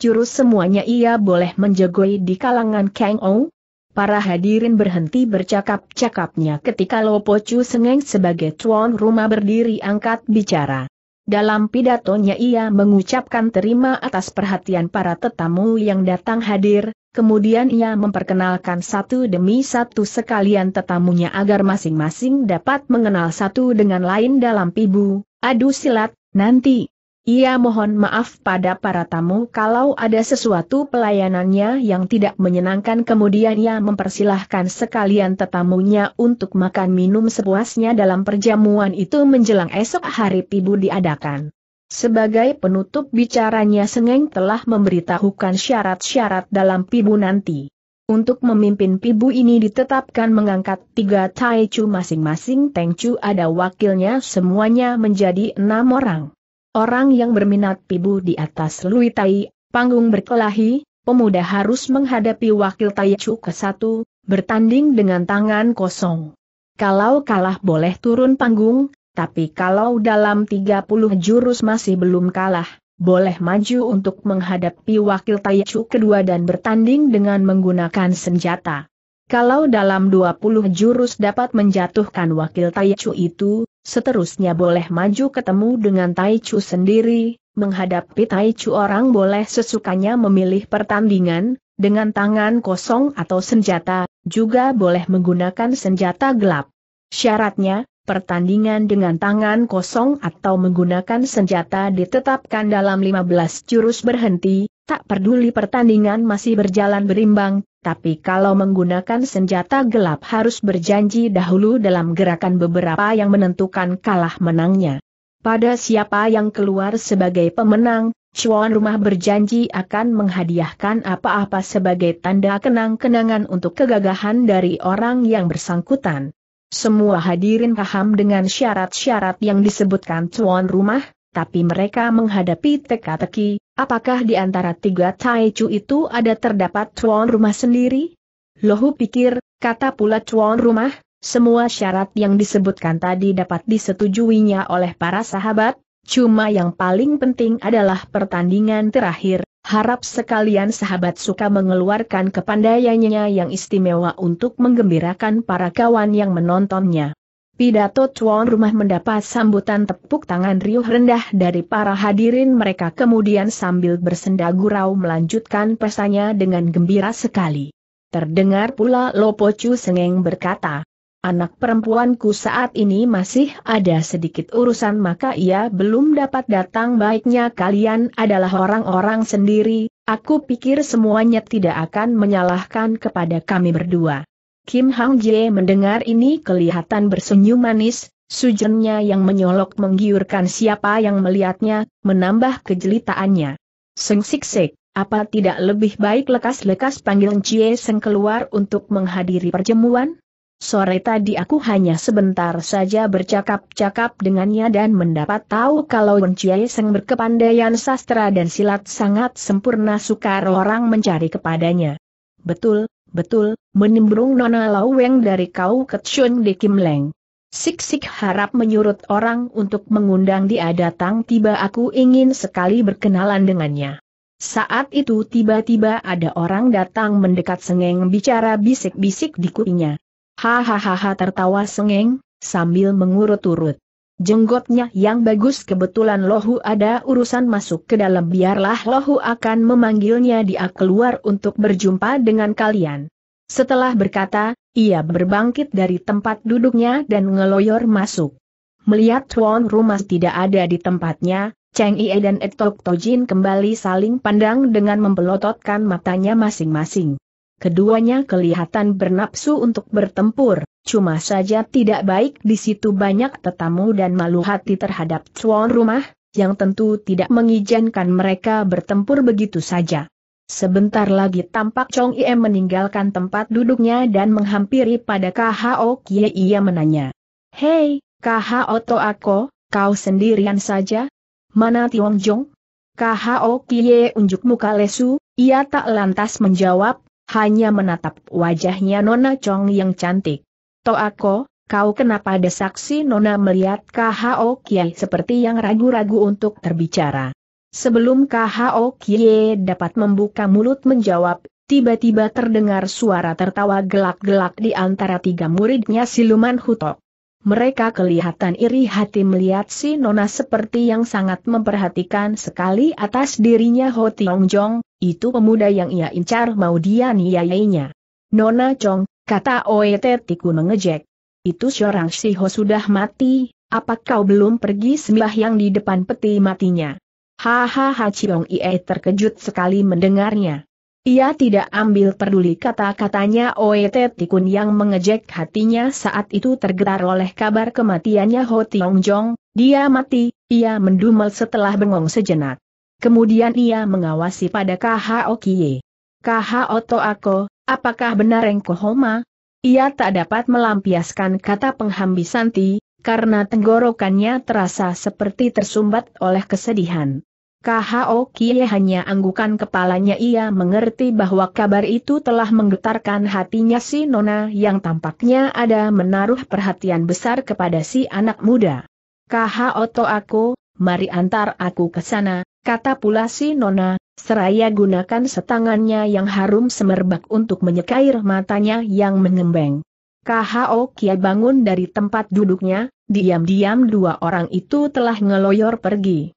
jurus semuanya ia boleh menjegoi di kalangan Kang Ou. Para hadirin berhenti bercakap-cakapnya ketika Lopo Chu Sengeng sebagai tuan rumah berdiri angkat bicara. Dalam pidatonya ia mengucapkan terima atas perhatian para tetamu yang datang hadir, Kemudian ia memperkenalkan satu demi satu sekalian tetamunya agar masing-masing dapat mengenal satu dengan lain dalam pibu, adu silat, nanti. Ia mohon maaf pada para tamu kalau ada sesuatu pelayanannya yang tidak menyenangkan kemudian ia mempersilahkan sekalian tetamunya untuk makan minum sepuasnya dalam perjamuan itu menjelang esok hari pibu diadakan. Sebagai penutup bicaranya Sengeng telah memberitahukan syarat-syarat dalam pibu nanti. Untuk memimpin pibu ini ditetapkan mengangkat tiga taichu masing-masing tengchu ada wakilnya semuanya menjadi enam orang. Orang yang berminat pibu di atas Lui Tai, panggung berkelahi, pemuda harus menghadapi wakil taichu ke satu, bertanding dengan tangan kosong. Kalau kalah boleh turun panggung, tapi kalau dalam 30 jurus masih belum kalah, boleh maju untuk menghadapi wakil Taichu kedua dan bertanding dengan menggunakan senjata. Kalau dalam 20 jurus dapat menjatuhkan wakil Taichu itu, seterusnya boleh maju ketemu dengan Taichu sendiri, menghadapi Taichu orang boleh sesukanya memilih pertandingan, dengan tangan kosong atau senjata, juga boleh menggunakan senjata gelap. Syaratnya, pertandingan dengan tangan kosong atau menggunakan senjata ditetapkan dalam 15 jurus berhenti, tak peduli pertandingan masih berjalan berimbang, tapi kalau menggunakan senjata gelap harus berjanji dahulu dalam gerakan beberapa yang menentukan kalah menangnya. Pada siapa yang keluar sebagai pemenang, Chuan Rumah berjanji akan menghadiahkan apa-apa sebagai tanda kenang-kenangan untuk kegagahan dari orang yang bersangkutan. Semua hadirin paham dengan syarat-syarat yang disebutkan tuan rumah, tapi mereka menghadapi teka-teki, apakah di antara tiga Taichu itu ada terdapat tuan rumah sendiri? Lohu pikir, kata pula tuan rumah, semua syarat yang disebutkan tadi dapat disetujuinya oleh para sahabat, cuma yang paling penting adalah pertandingan terakhir, Harap sekalian sahabat suka mengeluarkan kepandaiannya yang istimewa untuk menggembirakan para kawan yang menontonnya. Pidato tuan rumah mendapat sambutan tepuk tangan riuh rendah dari para hadirin mereka kemudian sambil bersenda gurau melanjutkan pesannya dengan gembira sekali. Terdengar pula Lopocu Sengeng berkata, Anak perempuanku saat ini masih ada sedikit urusan maka ia belum dapat datang baiknya kalian adalah orang-orang sendiri, aku pikir semuanya tidak akan menyalahkan kepada kami berdua. Kim Hang Jie mendengar ini kelihatan bersenyum manis, sujennya yang menyolok menggiurkan siapa yang melihatnya, menambah kejelitaannya. Seng-sik-sik, apa tidak lebih baik lekas-lekas panggil Jie Seng keluar untuk menghadiri perjemuan? sore tadi aku hanya sebentar saja bercakap-cakap dengannya dan mendapat tahu kalau Wen Chiai Seng berkepandaian sastra dan silat sangat sempurna sukar orang mencari kepadanya. Betul, betul, menimbrung Nona Lau Weng dari Kau ke Chun di Kim Leng. Sik-sik harap menyurut orang untuk mengundang dia datang tiba aku ingin sekali berkenalan dengannya. Saat itu tiba-tiba ada orang datang mendekat sengeng bicara bisik-bisik di kupinya. Hahaha tertawa sengeng, sambil mengurut-urut. Jenggotnya yang bagus kebetulan Lohu ada urusan masuk ke dalam biarlah Lohu akan memanggilnya dia keluar untuk berjumpa dengan kalian. Setelah berkata, ia berbangkit dari tempat duduknya dan ngeloyor masuk. Melihat tuan rumah tidak ada di tempatnya, Cheng Ie dan Etok Tojin kembali saling pandang dengan membelototkan matanya masing-masing keduanya kelihatan bernapsu untuk bertempur, cuma saja tidak baik di situ banyak tetamu dan malu hati terhadap tuan rumah, yang tentu tidak mengizinkan mereka bertempur begitu saja. Sebentar lagi tampak Chong Ie meninggalkan tempat duduknya dan menghampiri pada KHO Kie Ia menanya. Hei, KHO Toako, kau sendirian saja? Mana Tiong Jong? KHO Kie unjuk muka lesu, ia tak lantas menjawab, hanya menatap wajahnya Nona Chong yang cantik. Toako, kau kenapa desak si Nona melihat KHO Kiai seperti yang ragu-ragu untuk terbicara. Sebelum KHO Kiai dapat membuka mulut menjawab, tiba-tiba terdengar suara tertawa gelak-gelak di antara tiga muridnya siluman hutok. Mereka kelihatan iri hati melihat si Nona seperti yang sangat memperhatikan sekali atas dirinya Ho Tiong Jong, itu pemuda yang ia incar mau dia niayainya. Nona Chong, kata Oe Tiku mengejek. Itu seorang si Ho sudah mati, apa kau belum pergi yang di depan peti matinya? Hahaha Chiong Ie terkejut sekali mendengarnya. Ia tidak ambil peduli kata-katanya Oet Tikun yang mengejek hatinya saat itu tergetar oleh kabar kematiannya Ho Tiong Jong, dia mati, ia mendumel setelah bengong sejenak. Kemudian ia mengawasi pada KHO Kie. KHO Toako, apakah benar Engko Homa? Ia tak dapat melampiaskan kata penghambisan Ti, karena tenggorokannya terasa seperti tersumbat oleh kesedihan. KHO Kie hanya anggukan kepalanya ia mengerti bahwa kabar itu telah menggetarkan hatinya si Nona yang tampaknya ada menaruh perhatian besar kepada si anak muda. KHO to aku, mari antar aku ke sana, kata pula si Nona, seraya gunakan setangannya yang harum semerbak untuk menyekair matanya yang mengembeng. KHO Kie bangun dari tempat duduknya, diam-diam dua orang itu telah ngeloyor pergi.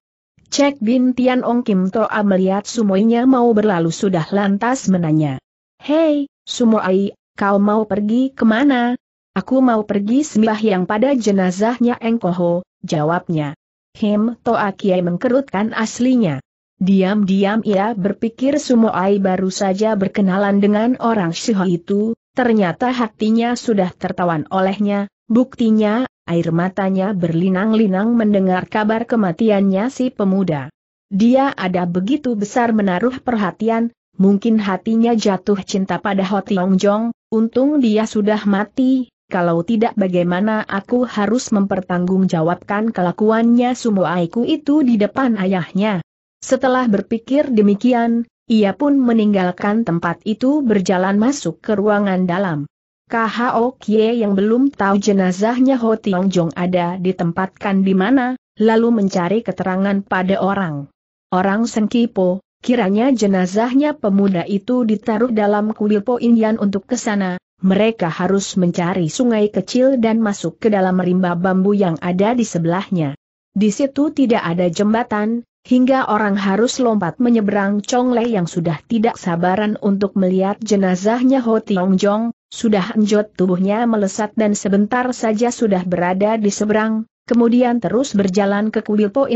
Cek Bin Tian Ong Kim Toa melihat sumoinya mau berlalu sudah lantas menanya. Hei, Sumoai, kau mau pergi kemana? Aku mau pergi yang pada jenazahnya Engkoho, jawabnya. Him Toa Kiai mengkerutkan aslinya. Diam-diam ia berpikir Sumoai baru saja berkenalan dengan orang Shiho itu, ternyata hatinya sudah tertawan olehnya, buktinya air matanya berlinang-linang mendengar kabar kematiannya si pemuda. Dia ada begitu besar menaruh perhatian, mungkin hatinya jatuh cinta pada Ho Tiong Jong, untung dia sudah mati, kalau tidak bagaimana aku harus mempertanggungjawabkan kelakuannya semua aku itu di depan ayahnya. Setelah berpikir demikian, ia pun meninggalkan tempat itu berjalan masuk ke ruangan dalam. KHO Kie yang belum tahu jenazahnya Ho Tiong Jong ada ditempatkan di mana, lalu mencari keterangan pada orang. Orang Sengkipo, kiranya jenazahnya pemuda itu ditaruh dalam kuil Po Inyan untuk ke sana, mereka harus mencari sungai kecil dan masuk ke dalam rimba bambu yang ada di sebelahnya. Di situ tidak ada jembatan, hingga orang harus lompat menyeberang Chongle yang sudah tidak sabaran untuk melihat jenazahnya Ho Tiong Jong, sudah enjot tubuhnya melesat dan sebentar saja sudah berada di seberang, kemudian terus berjalan ke kuil Po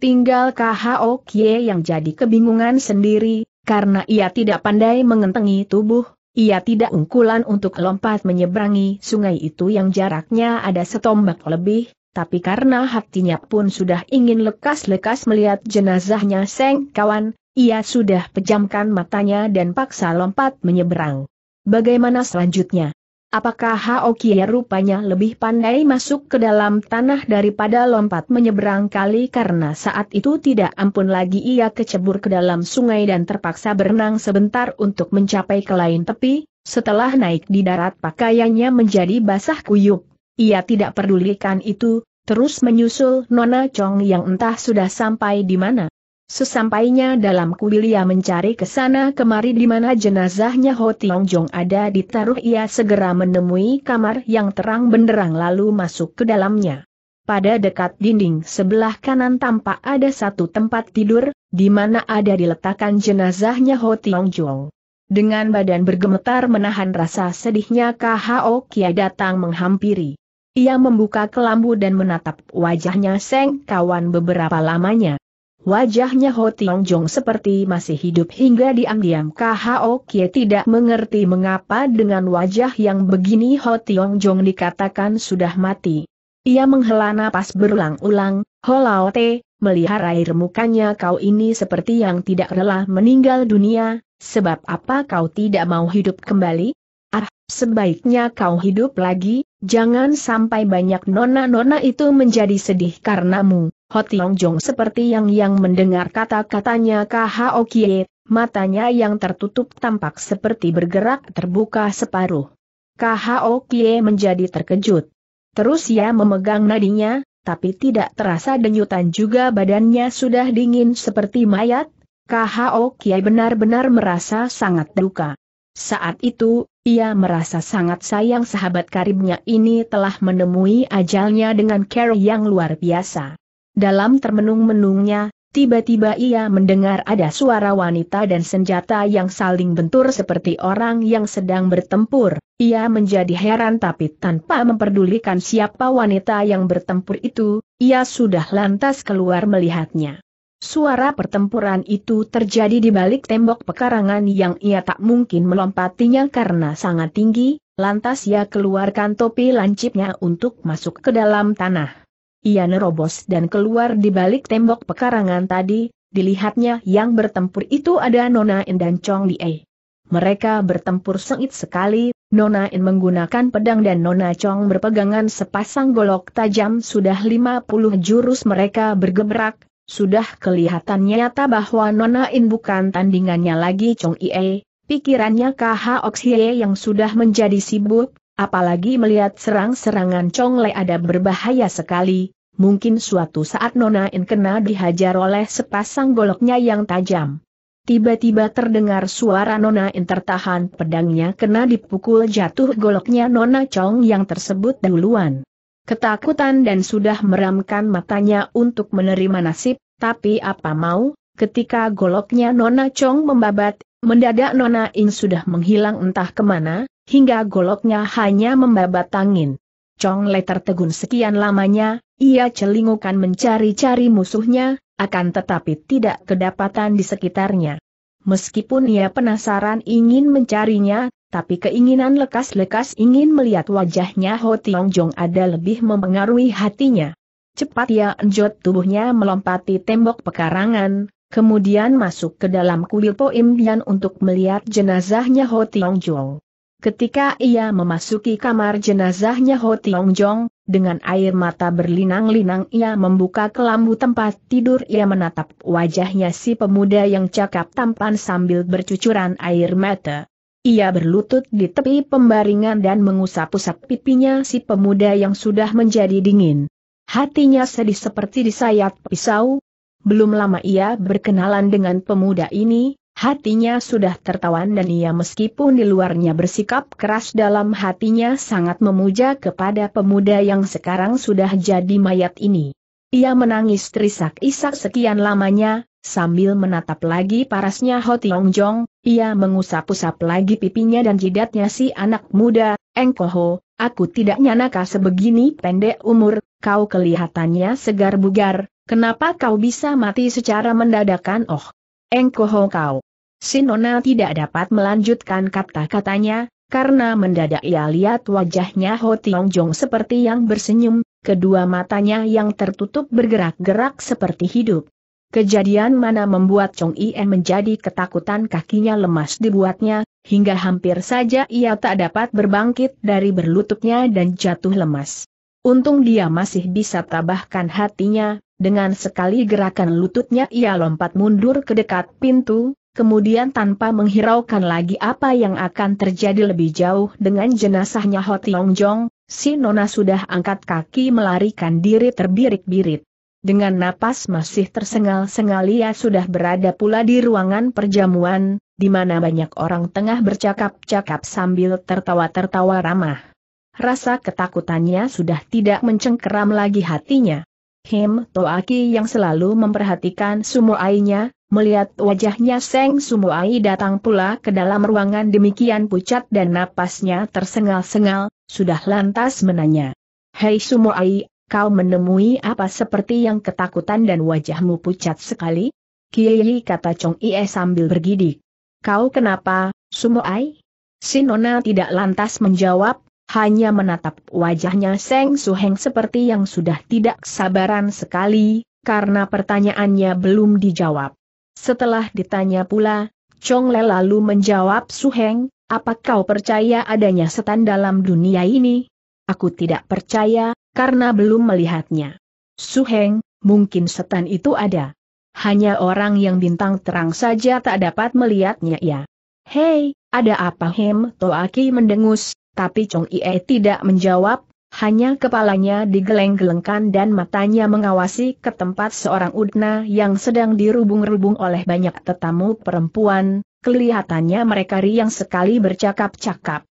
Tinggal KHO Kie yang jadi kebingungan sendiri, karena ia tidak pandai mengentengi tubuh, ia tidak ungkulan untuk lompat menyeberangi sungai itu yang jaraknya ada setombak lebih, tapi karena hatinya pun sudah ingin lekas-lekas melihat jenazahnya Seng kawan, ia sudah pejamkan matanya dan paksa lompat menyeberang. Bagaimana selanjutnya? Apakah Haokie rupanya lebih pandai masuk ke dalam tanah daripada lompat menyeberang kali karena saat itu tidak ampun lagi ia kecebur ke dalam sungai dan terpaksa berenang sebentar untuk mencapai ke lain tepi, setelah naik di darat pakaiannya menjadi basah kuyup. Ia tidak pedulikan itu, terus menyusul Nona Chong yang entah sudah sampai di mana. Sesampainya dalam kuil ia mencari ke sana kemari di mana jenazahnya Ho Tiong Jong ada ditaruh ia segera menemui kamar yang terang benderang lalu masuk ke dalamnya. Pada dekat dinding sebelah kanan tampak ada satu tempat tidur, di mana ada diletakkan jenazahnya Ho Tiong Jong. Dengan badan bergemetar menahan rasa sedihnya KHO Kia datang menghampiri. Ia membuka kelambu dan menatap wajahnya Seng kawan beberapa lamanya. Wajahnya Ho Tiong Jong seperti masih hidup hingga diam-diam KHO Kie tidak mengerti mengapa dengan wajah yang begini Ho Tiong Jong dikatakan sudah mati. Ia menghela napas berulang-ulang, Ho Lao Te, melihat air mukanya kau ini seperti yang tidak rela meninggal dunia, sebab apa kau tidak mau hidup kembali? Ah, sebaiknya kau hidup lagi, jangan sampai banyak nona-nona itu menjadi sedih karenamu. Hoti Longjong Jong seperti yang yang mendengar kata-katanya Kho Kie, matanya yang tertutup tampak seperti bergerak terbuka separuh. Kho Kie menjadi terkejut. Terus ia memegang nadinya, tapi tidak terasa denyutan juga badannya sudah dingin seperti mayat. Kho Kie benar-benar merasa sangat duka. Saat itu, ia merasa sangat sayang sahabat karibnya ini telah menemui ajalnya dengan care yang luar biasa. Dalam termenung-menungnya, tiba-tiba ia mendengar ada suara wanita dan senjata yang saling bentur seperti orang yang sedang bertempur. Ia menjadi heran tapi tanpa memperdulikan siapa wanita yang bertempur itu, ia sudah lantas keluar melihatnya. Suara pertempuran itu terjadi di balik tembok pekarangan yang ia tak mungkin melompatinya karena sangat tinggi, lantas ia keluarkan topi lancipnya untuk masuk ke dalam tanah. Ia nerobos dan keluar di balik tembok pekarangan tadi, dilihatnya yang bertempur itu ada Nona In dan Chong Lie. Mereka bertempur sengit sekali, Nona In menggunakan pedang dan Nona Chong berpegangan sepasang golok tajam sudah 50 jurus mereka bergebrak, sudah kelihatan nyata bahwa Nona In bukan tandingannya lagi Chong Ie, pikirannya KH Oxie yang sudah menjadi sibuk, Apalagi melihat serang-serangan Chong Le ada berbahaya sekali, mungkin suatu saat Nona In kena dihajar oleh sepasang goloknya yang tajam. Tiba-tiba terdengar suara Nona In tertahan pedangnya kena dipukul jatuh goloknya Nona Chong yang tersebut duluan. Ketakutan dan sudah meramkan matanya untuk menerima nasib, tapi apa mau, ketika goloknya Nona Chong membabat, Mendadak Nona In sudah menghilang entah kemana, hingga goloknya hanya membabat angin. Chong Le tertegun sekian lamanya, ia celingukan mencari-cari musuhnya, akan tetapi tidak kedapatan di sekitarnya. Meskipun ia penasaran ingin mencarinya, tapi keinginan lekas-lekas ingin melihat wajahnya Ho Tiong Jong ada lebih mempengaruhi hatinya. Cepat ia enjot tubuhnya melompati tembok pekarangan, Kemudian masuk ke dalam kuil Po Imbian untuk melihat jenazahnya Ho Tiong Jong. Ketika ia memasuki kamar jenazahnya Ho Tiong Jong, dengan air mata berlinang-linang ia membuka kelambu tempat tidur ia menatap wajahnya si pemuda yang cakap tampan sambil bercucuran air mata. Ia berlutut di tepi pembaringan dan mengusap-usap pipinya si pemuda yang sudah menjadi dingin. Hatinya sedih seperti disayat pisau, belum lama ia berkenalan dengan pemuda ini, hatinya sudah tertawan dan ia meskipun di luarnya bersikap keras dalam hatinya sangat memuja kepada pemuda yang sekarang sudah jadi mayat ini. Ia menangis terisak-isak sekian lamanya, sambil menatap lagi parasnya Ho Tiong Jong, ia mengusap-usap lagi pipinya dan jidatnya si anak muda, Engkoho, aku tidak nyanaka sebegini pendek umur, kau kelihatannya segar bugar, Kenapa kau bisa mati secara mendadakan oh? Engkoho kau. Sinona tidak dapat melanjutkan kata-katanya, karena mendadak ia lihat wajahnya Ho Tiong Jong seperti yang bersenyum, kedua matanya yang tertutup bergerak-gerak seperti hidup. Kejadian mana membuat Chong Ien menjadi ketakutan kakinya lemas dibuatnya, hingga hampir saja ia tak dapat berbangkit dari berlututnya dan jatuh lemas. Untung dia masih bisa tabahkan hatinya, dengan sekali gerakan lututnya ia lompat mundur ke dekat pintu, kemudian tanpa menghiraukan lagi apa yang akan terjadi lebih jauh dengan jenazahnya Ho Tiong Jong, si Nona sudah angkat kaki melarikan diri terbirit-birit. Dengan napas masih tersengal-sengal ia sudah berada pula di ruangan perjamuan, di mana banyak orang tengah bercakap-cakap sambil tertawa-tertawa ramah. Rasa ketakutannya sudah tidak mencengkeram lagi hatinya. Him Toaki yang selalu memperhatikan Sumuainya, melihat wajahnya Seng Sumuai datang pula ke dalam ruangan demikian pucat dan napasnya tersengal-sengal, sudah lantas menanya. Hei Sumuai, kau menemui apa seperti yang ketakutan dan wajahmu pucat sekali? Kiai kata Chong Ie sambil bergidik. Kau kenapa, Sumuai? Sinona tidak lantas menjawab, hanya menatap wajahnya Seng Suheng seperti yang sudah tidak sabaran sekali, karena pertanyaannya belum dijawab. Setelah ditanya pula, Chong Le lalu menjawab Suheng, apa kau percaya adanya setan dalam dunia ini? Aku tidak percaya, karena belum melihatnya. Suheng, mungkin setan itu ada. Hanya orang yang bintang terang saja tak dapat melihatnya ya. Hei, ada apa Hem Toaki mendengus, tapi Chong Ie tidak menjawab, hanya kepalanya digeleng-gelengkan dan matanya mengawasi ke tempat seorang udna yang sedang dirubung-rubung oleh banyak tetamu perempuan, kelihatannya mereka riang sekali bercakap-cakap.